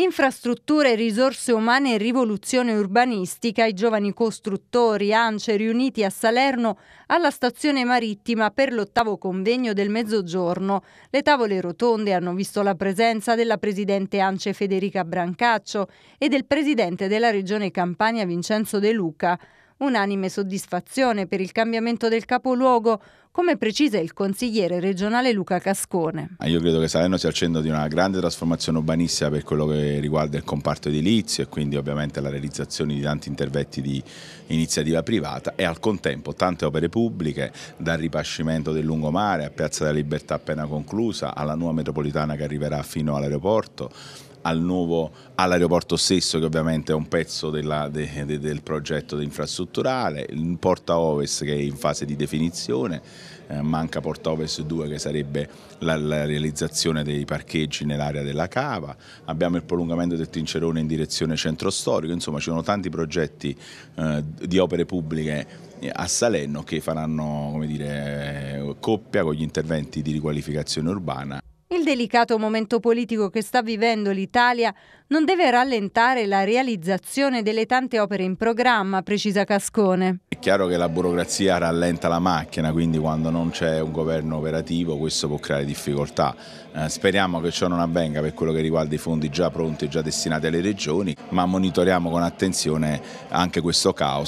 Infrastrutture, risorse umane e rivoluzione urbanistica, i giovani costruttori ANCE riuniti a Salerno alla stazione marittima per l'ottavo convegno del mezzogiorno. Le tavole rotonde hanno visto la presenza della presidente ANCE Federica Brancaccio e del presidente della regione Campania Vincenzo De Luca unanime soddisfazione per il cambiamento del capoluogo, come precisa il consigliere regionale Luca Cascone. Io credo che Salerno sia al centro di una grande trasformazione urbanistica per quello che riguarda il comparto edilizio e quindi ovviamente la realizzazione di tanti interventi di iniziativa privata e al contempo tante opere pubbliche, dal ripascimento del lungomare a Piazza della Libertà appena conclusa, alla nuova metropolitana che arriverà fino all'aeroporto al nuovo, all'aeroporto stesso che ovviamente è un pezzo della, de, de, del progetto infrastrutturale, il Porta Ovest che è in fase di definizione, eh, manca Porta Ovest 2 che sarebbe la, la realizzazione dei parcheggi nell'area della cava, abbiamo il prolungamento del Tincerone in direzione centro storico, insomma ci sono tanti progetti eh, di opere pubbliche a Salerno che faranno dire, eh, coppia con gli interventi di riqualificazione urbana il delicato momento politico che sta vivendo l'Italia non deve rallentare la realizzazione delle tante opere in programma, precisa Cascone. È chiaro che la burocrazia rallenta la macchina, quindi quando non c'è un governo operativo questo può creare difficoltà. Eh, speriamo che ciò non avvenga per quello che riguarda i fondi già pronti e già destinati alle regioni, ma monitoriamo con attenzione anche questo caos.